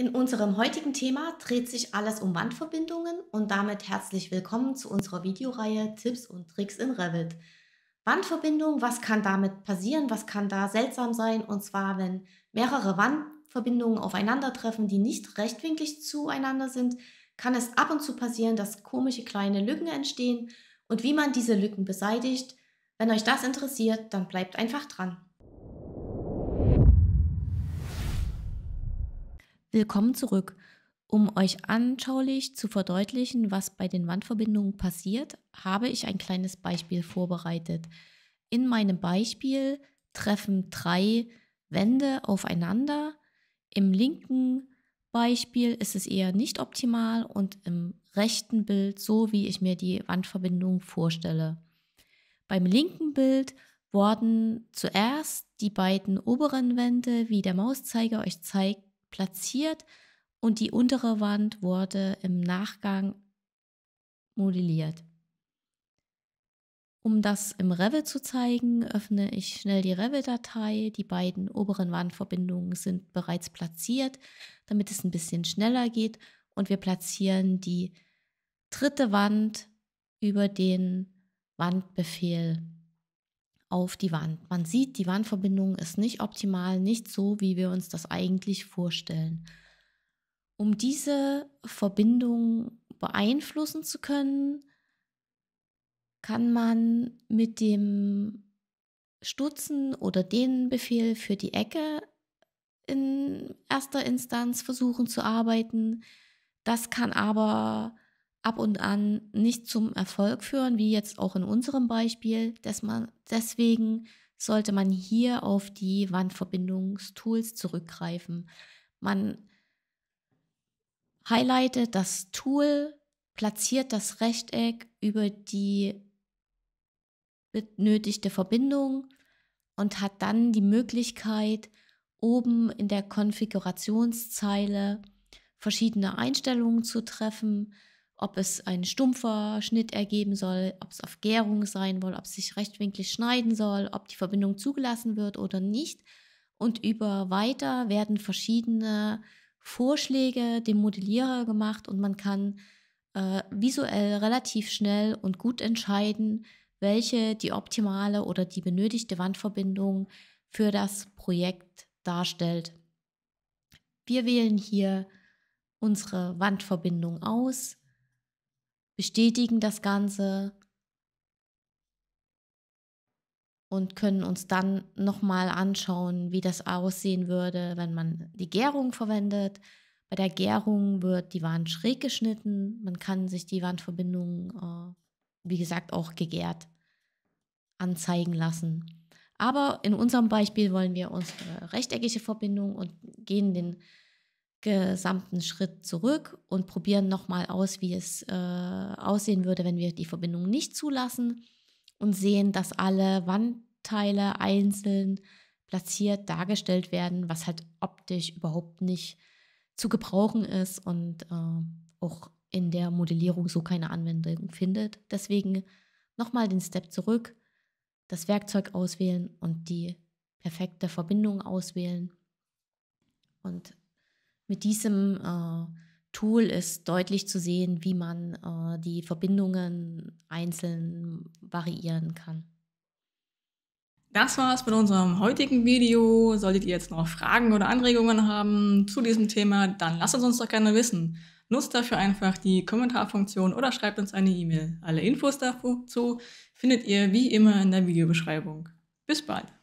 In unserem heutigen Thema dreht sich alles um Wandverbindungen und damit herzlich willkommen zu unserer Videoreihe Tipps und Tricks in Revit. Wandverbindung, was kann damit passieren, was kann da seltsam sein und zwar, wenn mehrere Wandverbindungen aufeinandertreffen, die nicht rechtwinklig zueinander sind, kann es ab und zu passieren, dass komische kleine Lücken entstehen und wie man diese Lücken beseitigt. Wenn euch das interessiert, dann bleibt einfach dran. Willkommen zurück. Um euch anschaulich zu verdeutlichen, was bei den Wandverbindungen passiert, habe ich ein kleines Beispiel vorbereitet. In meinem Beispiel treffen drei Wände aufeinander. Im linken Beispiel ist es eher nicht optimal und im rechten Bild so, wie ich mir die Wandverbindung vorstelle. Beim linken Bild wurden zuerst die beiden oberen Wände, wie der Mauszeiger euch zeigt, platziert und die untere Wand wurde im Nachgang modelliert. Um das im Revel zu zeigen, öffne ich schnell die revel datei Die beiden oberen Wandverbindungen sind bereits platziert, damit es ein bisschen schneller geht. Und wir platzieren die dritte Wand über den Wandbefehl auf die Wand. Man sieht, die Wandverbindung ist nicht optimal, nicht so, wie wir uns das eigentlich vorstellen. Um diese Verbindung beeinflussen zu können, kann man mit dem Stutzen oder Dehnenbefehl für die Ecke in erster Instanz versuchen zu arbeiten. Das kann aber ab und an nicht zum Erfolg führen, wie jetzt auch in unserem Beispiel. Dass man, deswegen sollte man hier auf die Wandverbindungstools zurückgreifen. Man highlightet das Tool, platziert das Rechteck über die benötigte Verbindung und hat dann die Möglichkeit, oben in der Konfigurationszeile verschiedene Einstellungen zu treffen, ob es ein stumpfer Schnitt ergeben soll, ob es auf Gärung sein soll, ob es sich rechtwinklig schneiden soll, ob die Verbindung zugelassen wird oder nicht. Und über weiter werden verschiedene Vorschläge dem Modellierer gemacht und man kann äh, visuell relativ schnell und gut entscheiden, welche die optimale oder die benötigte Wandverbindung für das Projekt darstellt. Wir wählen hier unsere Wandverbindung aus bestätigen das Ganze und können uns dann nochmal anschauen, wie das aussehen würde, wenn man die Gärung verwendet. Bei der Gärung wird die Wand schräg geschnitten. Man kann sich die Wandverbindung, äh, wie gesagt, auch gegärt anzeigen lassen. Aber in unserem Beispiel wollen wir unsere rechteckige Verbindung und gehen den gesamten Schritt zurück und probieren nochmal aus, wie es äh, aussehen würde, wenn wir die Verbindung nicht zulassen und sehen, dass alle Wandteile einzeln platziert dargestellt werden, was halt optisch überhaupt nicht zu gebrauchen ist und äh, auch in der Modellierung so keine Anwendung findet. Deswegen nochmal den Step zurück, das Werkzeug auswählen und die perfekte Verbindung auswählen. Und mit diesem äh, Tool ist deutlich zu sehen, wie man äh, die Verbindungen einzeln variieren kann. Das war's mit unserem heutigen Video. Solltet ihr jetzt noch Fragen oder Anregungen haben zu diesem Thema, dann lasst es uns doch gerne wissen. Nutzt dafür einfach die Kommentarfunktion oder schreibt uns eine E-Mail. Alle Infos dazu findet ihr wie immer in der Videobeschreibung. Bis bald!